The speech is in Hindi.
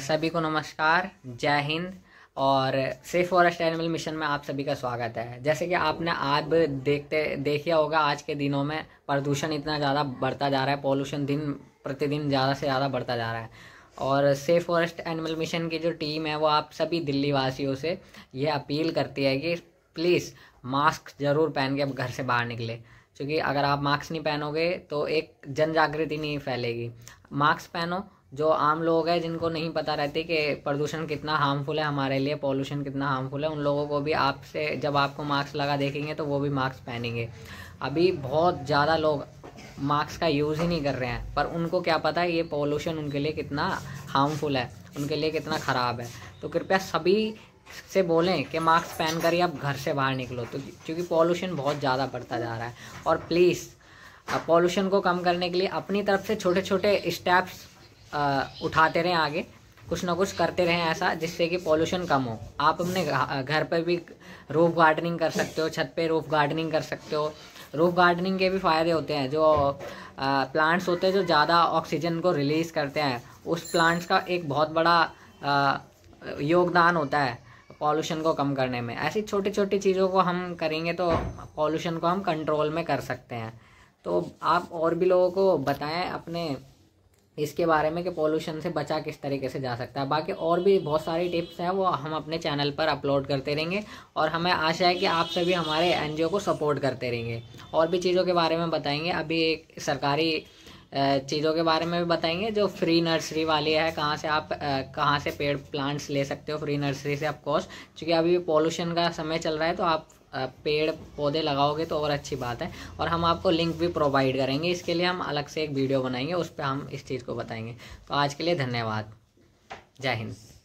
सभी को नमस्कार जय हिंद और सेफ फॉरेस्ट एनिमल मिशन में आप सभी का स्वागत है जैसे कि आपने आज देखते देखिया होगा आज के दिनों में प्रदूषण इतना ज़्यादा बढ़ता जा रहा है पॉल्यूशन दिन प्रतिदिन ज़्यादा से ज़्यादा बढ़ता जा रहा है और सेफ फॉरेस्ट एनिमल मिशन की जो टीम है वो आप सभी दिल्ली वासियों से यह अपील करती है कि प्लीज़ मास्क ज़रूर पहन के घर से बाहर निकले क्योंकि अगर आप मास्क नहीं पहनोगे तो एक जन जागृति नहीं फैलेगी मास्क पहनो जो आम लोग हैं जिनको नहीं पता रहती कि प्रदूषण कितना हार्मफुल है हमारे लिए पॉल्यूशन कितना हार्मफुल है उन लोगों को भी आपसे जब आपको मास्क लगा देखेंगे तो वो भी मास्क पहनेंगे अभी बहुत ज़्यादा लोग मास्क का यूज़ ही नहीं कर रहे हैं पर उनको क्या पता है ये पॉल्यूशन उनके लिए कितना हार्मफुल है उनके लिए कितना ख़राब है तो कृपया सभी से बोलें कि मास्क पहन कर ही आप घर से बाहर निकलो तो क्योंकि पॉल्यूशन बहुत ज़्यादा बढ़ता जा रहा है और प्लीज़ पॉल्यूशन को कम करने के लिए अपनी तरफ से छोटे छोटे स्टेप्स उठाते रहें आगे कुछ ना कुछ करते रहें ऐसा जिससे कि पॉल्यूशन कम हो आप अपने घर पर भी रूफ गार्डनिंग कर सकते हो छत पे रूफ गार्डनिंग कर सकते हो रूफ गार्डनिंग के भी फ़ायदे होते हैं जो प्लांट्स होते हैं जो ज़्यादा ऑक्सीजन को रिलीज़ करते हैं उस प्लांट्स का एक बहुत बड़ा आ, योगदान होता है पॉल्यूशन को कम करने में ऐसी छोटी छोटी चीज़ों को हम करेंगे तो पॉल्यूशन को हम कंट्रोल में कर सकते हैं तो आप और भी लोगों को बताएं अपने इसके बारे में कि पॉल्यूशन से बचा किस तरीके से जा सकता है बाकी और भी बहुत सारी टिप्स हैं वो हम अपने चैनल पर अपलोड करते रहेंगे और हमें आशा है कि आप सभी हमारे एन को सपोर्ट करते रहेंगे और भी चीज़ों के बारे में बताएंगे अभी एक सरकारी चीज़ों के बारे में भी बताएंगे जो फ्री नर्सरी वाली है कहाँ से आप कहाँ से पेड़ प्लांट्स ले सकते हो फ्री नर्सरी से आप कोर्स क्योंकि अभी पॉल्यूशन का समय चल रहा है तो आप पेड़ पौधे लगाओगे तो और अच्छी बात है और हम आपको लिंक भी प्रोवाइड करेंगे इसके लिए हम अलग से एक वीडियो बनाएंगे उस पर हम इस चीज़ को बताएंगे तो आज के लिए धन्यवाद जय हिंद